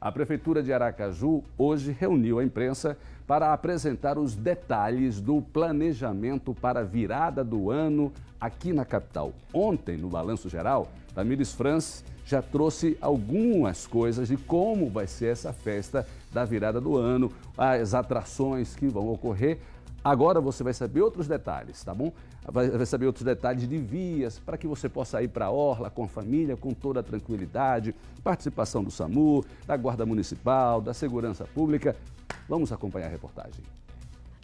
A Prefeitura de Aracaju hoje reuniu a imprensa para apresentar os detalhes do planejamento para a virada do ano aqui na capital. Ontem, no Balanço Geral, Tamires Franz já trouxe algumas coisas de como vai ser essa festa da virada do ano, as atrações que vão ocorrer, Agora você vai saber outros detalhes, tá bom? Vai, saber outros detalhes de vias para que você possa ir para a orla com a família, com toda a tranquilidade, participação do SAMU, da Guarda Municipal, da Segurança Pública. Vamos acompanhar a reportagem.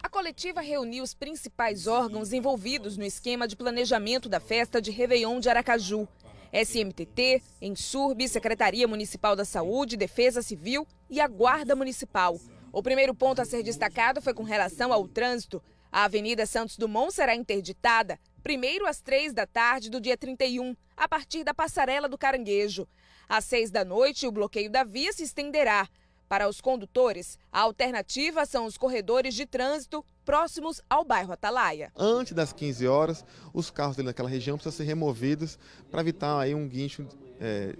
A coletiva reuniu os principais órgãos envolvidos no esquema de planejamento da festa de Réveillon de Aracaju. SMTT, Ensurb, Secretaria Municipal da Saúde, Defesa Civil e a Guarda Municipal. O primeiro ponto a ser destacado foi com relação ao trânsito. A Avenida Santos Dumont será interditada primeiro às três da tarde do dia 31, a partir da Passarela do Caranguejo. Às seis da noite, o bloqueio da via se estenderá. Para os condutores, a alternativa são os corredores de trânsito próximos ao bairro Atalaia. Antes das 15 horas, os carros dele daquela região precisam ser removidos para evitar aí um guincho é,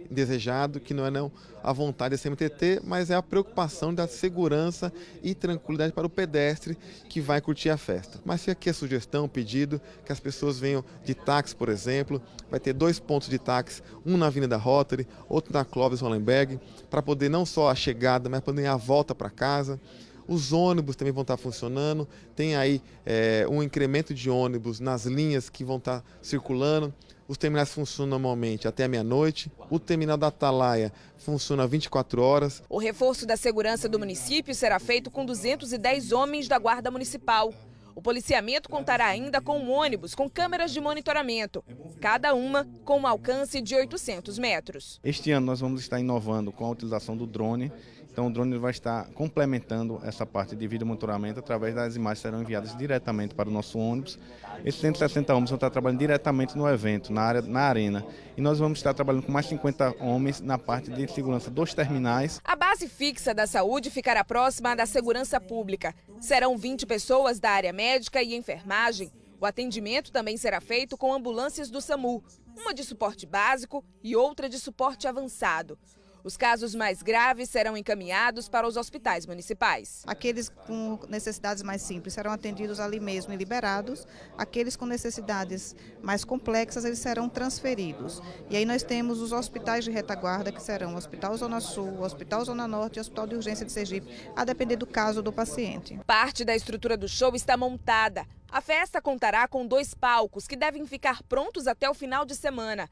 que não é não a vontade da CMTT, mas é a preocupação da segurança e tranquilidade para o pedestre que vai curtir a festa. Mas fica aqui a sugestão, pedido, que as pessoas venham de táxi, por exemplo, vai ter dois pontos de táxi, um na Avenida Rotary, outro na Clóvis Hollenberg, para poder não só a chegada, mas também a volta para casa. Os ônibus também vão estar funcionando, tem aí é, um incremento de ônibus nas linhas que vão estar circulando. Os terminais funcionam normalmente até meia-noite. O terminal da Atalaia funciona 24 horas. O reforço da segurança do município será feito com 210 homens da Guarda Municipal. O policiamento contará ainda com um ônibus com câmeras de monitoramento, cada uma com um alcance de 800 metros. Este ano nós vamos estar inovando com a utilização do drone então o drone vai estar complementando essa parte de vídeo monitoramento através das imagens que serão enviadas diretamente para o nosso ônibus. Esses 160 homens vão estar trabalhando diretamente no evento, na, área, na arena. E nós vamos estar trabalhando com mais 50 homens na parte de segurança dos terminais. A base fixa da saúde ficará próxima da segurança pública. Serão 20 pessoas da área médica e enfermagem. O atendimento também será feito com ambulâncias do SAMU, uma de suporte básico e outra de suporte avançado. Os casos mais graves serão encaminhados para os hospitais municipais. Aqueles com necessidades mais simples serão atendidos ali mesmo e liberados. Aqueles com necessidades mais complexas, eles serão transferidos. E aí nós temos os hospitais de retaguarda, que serão o Hospital Zona Sul, o Hospital Zona Norte e o Hospital de Urgência de Sergipe, a depender do caso do paciente. Parte da estrutura do show está montada. A festa contará com dois palcos que devem ficar prontos até o final de semana.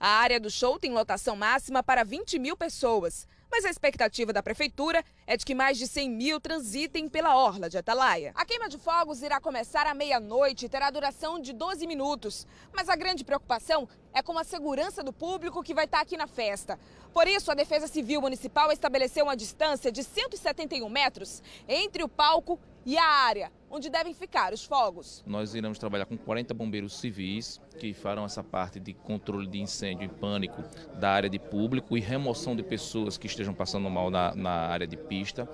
A área do show tem lotação máxima para 20 mil pessoas, mas a expectativa da prefeitura é de que mais de 100 mil transitem pela orla de Atalaia. A queima de fogos irá começar à meia-noite e terá duração de 12 minutos, mas a grande preocupação é com a segurança do público que vai estar tá aqui na festa. Por isso, a Defesa Civil Municipal estabeleceu uma distância de 171 metros entre o palco e a área onde devem ficar os fogos. Nós iremos trabalhar com 40 bombeiros civis que farão essa parte de controle de incêndio e pânico da área de público e remoção de pessoas que estejam passando mal na, na área de pista.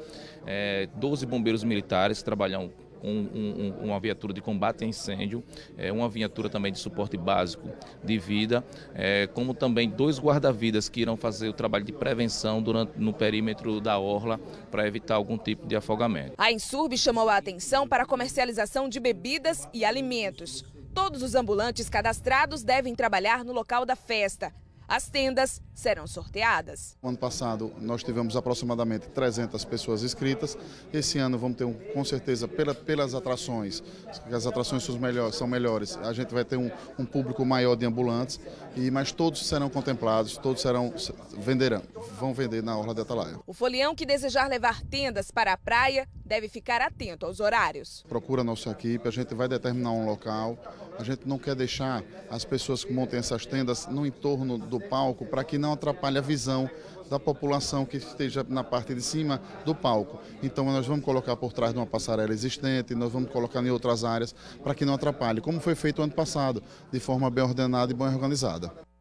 É, 12 bombeiros militares trabalham um, um, uma viatura de combate a incêndio, é, uma viatura também de suporte básico de vida, é, como também dois guarda-vidas que irão fazer o trabalho de prevenção durante, no perímetro da orla para evitar algum tipo de afogamento. A Insurb chamou a atenção para a comercialização de bebidas e alimentos. Todos os ambulantes cadastrados devem trabalhar no local da festa, as tendas serão sorteadas. Ano passado nós tivemos aproximadamente 300 pessoas inscritas. Esse ano vamos ter um, com certeza pela, pelas atrações, as atrações são melhores, são melhores. A gente vai ter um, um público maior de ambulantes e mas todos serão contemplados, todos serão venderão, vão vender na orla de Atalaia. O folião que desejar levar tendas para a praia deve ficar atento aos horários. Procura nossa equipe, a gente vai determinar um local a gente não quer deixar as pessoas que montem essas tendas no entorno do palco para que não atrapalhe a visão da população que esteja na parte de cima do palco. Então nós vamos colocar por trás de uma passarela existente, nós vamos colocar em outras áreas para que não atrapalhe, como foi feito ano passado, de forma bem ordenada e bem organizada.